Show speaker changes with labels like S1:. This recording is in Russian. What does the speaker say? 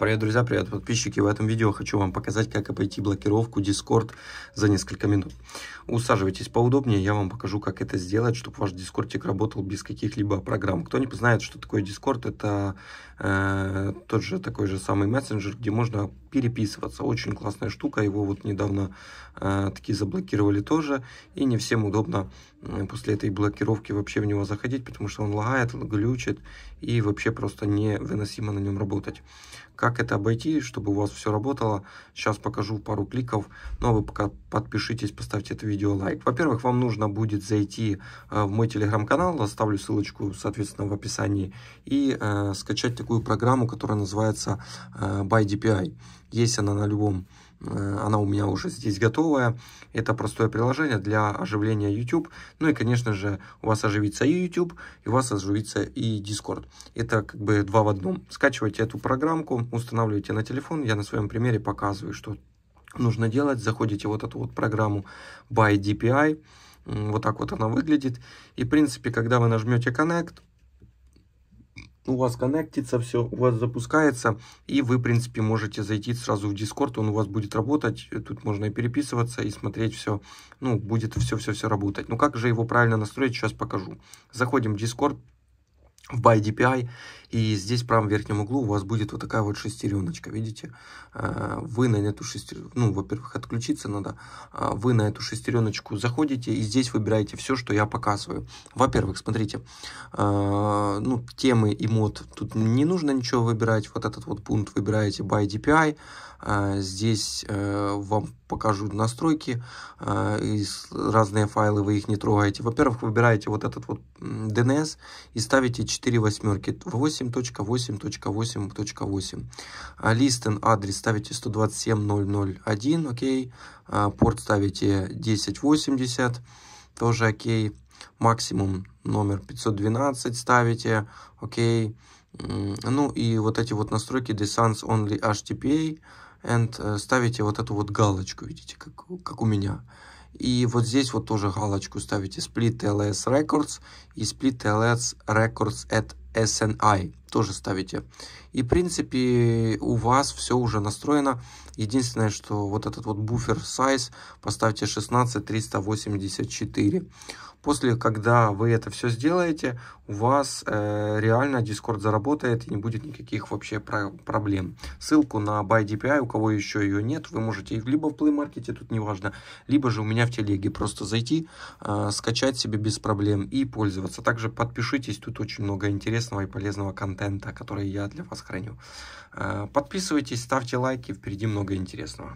S1: Привет, друзья, привет, подписчики. В этом видео хочу вам показать, как обойти блокировку Discord за несколько минут. Усаживайтесь поудобнее, я вам покажу, как это сделать, чтобы ваш дискортик работал без каких-либо программ. Кто не знает, что такое Discord, это э, тот же такой же самый мессенджер, где можно переписываться. Очень классная штука, его вот недавно э, такие заблокировали тоже, и не всем удобно э, после этой блокировки вообще в него заходить, потому что он лагает, глючит, и вообще просто невыносимо на нем работать. Как это обойти, чтобы у вас все работало, сейчас покажу пару кликов, но ну, а вы пока подпишитесь, поставьте это видео лайк. Во-первых, вам нужно будет зайти э, в мой телеграм-канал, оставлю ссылочку, соответственно, в описании, и э, скачать такую программу, которая называется э, By Есть она на любом э, она у меня уже здесь готовая. Это простое приложение для оживления YouTube. Ну и, конечно же, у вас оживится и YouTube, и у вас оживится и Discord. Это как бы два в одном. Скачивайте эту программку, устанавливайте на телефон. Я на своем примере показываю, что нужно делать. Заходите в вот эту вот программу by DPI. Вот так вот она выглядит. И, в принципе, когда вы нажмете Connect, у вас коннектится все, у вас запускается, и вы, в принципе, можете зайти сразу в Discord, он у вас будет работать, э, тут можно и переписываться, и смотреть все, ну, будет все-все-все работать. Ну, как же его правильно настроить, сейчас покажу. Заходим в Discord, в by DPI, и здесь в правом верхнем углу у вас будет вот такая вот шестереночка, видите? Э, вы на эту шестереночку, ну, во-первых, отключиться надо, а вы на эту шестереночку заходите, и здесь выбираете все, что я показываю. Во-первых, смотрите, э, ну, темы и мод, тут не нужно ничего выбирать, вот этот вот пункт выбираете by DPI, э, здесь вам покажу настройки э, и разные файлы, вы их не трогаете. Во-первых, выбираете вот этот вот DNS и ставите 4 восьмерки 8.8.8.8. Listen а, адрес ставите 127.001, окей. А, порт ставите 1080, тоже окей. Максимум номер 512 ставите, окей. Ну и вот эти вот настройки Distance Only HTTP, and э, ставите вот эту вот галочку, видите, как, как у меня. И вот здесь вот тоже галочку ставите split TLS records и split TLS records at SNI тоже ставите. И в принципе у вас все уже настроено. Единственное, что вот этот вот буфер size поставьте 16384. После, когда вы это все сделаете, у вас э, реально Discord заработает и не будет никаких вообще про проблем. Ссылку на Buy DPI, у кого еще ее нет, вы можете либо в Play Market, тут неважно, либо же у меня в телеге просто зайти, э, скачать себе без проблем и пользоваться. Также подпишитесь, тут очень много интересного и полезного контента контента, который я для вас храню. Э, подписывайтесь, ставьте лайки, впереди много интересного.